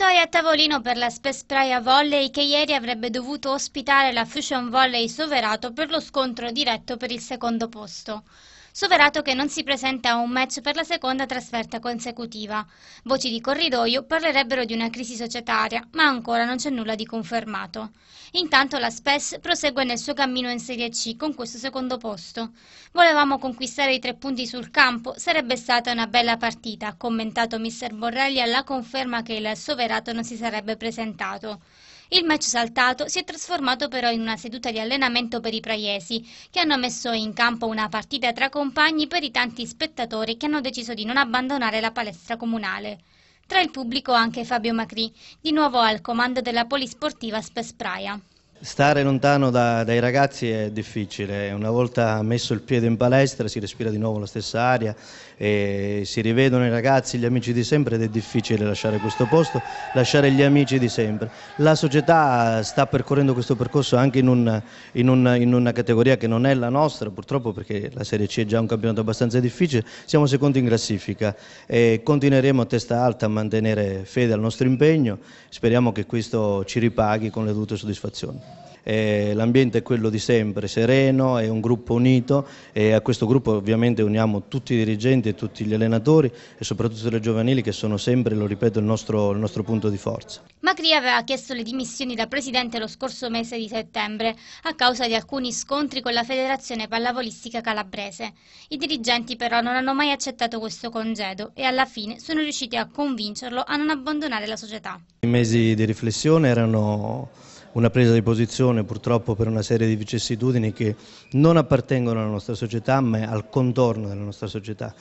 Diritto è a tavolino per la Spes Volley che ieri avrebbe dovuto ospitare la Fusion Volley Soverato per lo scontro diretto per il secondo posto. Soverato che non si presenta a un match per la seconda trasferta consecutiva. Voci di corridoio parlerebbero di una crisi societaria, ma ancora non c'è nulla di confermato. Intanto la Spes prosegue nel suo cammino in Serie C con questo secondo posto. Volevamo conquistare i tre punti sul campo, sarebbe stata una bella partita, ha commentato Mr. Borrelli alla conferma che il Soverato non si sarebbe presentato. Il match saltato si è trasformato però in una seduta di allenamento per i praiesi, che hanno messo in campo una partita tra compagni per i tanti spettatori che hanno deciso di non abbandonare la palestra comunale. Tra il pubblico anche Fabio Macri, di nuovo al comando della polisportiva Spespraia. Stare lontano da, dai ragazzi è difficile, una volta messo il piede in palestra si respira di nuovo la stessa aria, si rivedono i ragazzi, gli amici di sempre ed è difficile lasciare questo posto, lasciare gli amici di sempre. La società sta percorrendo questo percorso anche in, un, in, un, in una categoria che non è la nostra purtroppo perché la Serie C è già un campionato abbastanza difficile, siamo secondi in classifica e continueremo a testa alta a mantenere fede al nostro impegno, speriamo che questo ci ripaghi con le dovute soddisfazioni eh, l'ambiente è quello di sempre, sereno, è un gruppo unito e a questo gruppo ovviamente uniamo tutti i dirigenti e tutti gli allenatori e soprattutto le giovanili che sono sempre, lo ripeto, il nostro, il nostro punto di forza. Macri aveva chiesto le dimissioni da presidente lo scorso mese di settembre a causa di alcuni scontri con la federazione pallavolistica calabrese. I dirigenti però non hanno mai accettato questo congedo e alla fine sono riusciti a convincerlo a non abbandonare la società. I mesi di riflessione erano una presa di posizione purtroppo per una serie di vicissitudini che non appartengono alla nostra società ma al contorno della nostra società.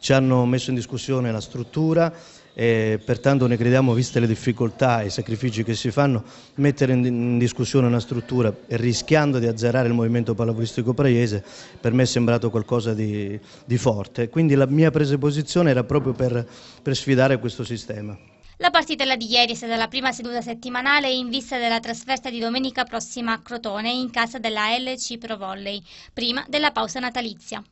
Ci hanno messo in discussione la struttura e pertanto ne crediamo, viste le difficoltà e i sacrifici che si fanno, mettere in discussione una struttura rischiando di azzerare il movimento pallavolistico praiese per me è sembrato qualcosa di, di forte. Quindi la mia presa di posizione era proprio per, per sfidare questo sistema. La partitella di ieri è stata la prima seduta settimanale in vista della trasferta di domenica prossima a Crotone in casa della LC Pro Volley, prima della pausa natalizia.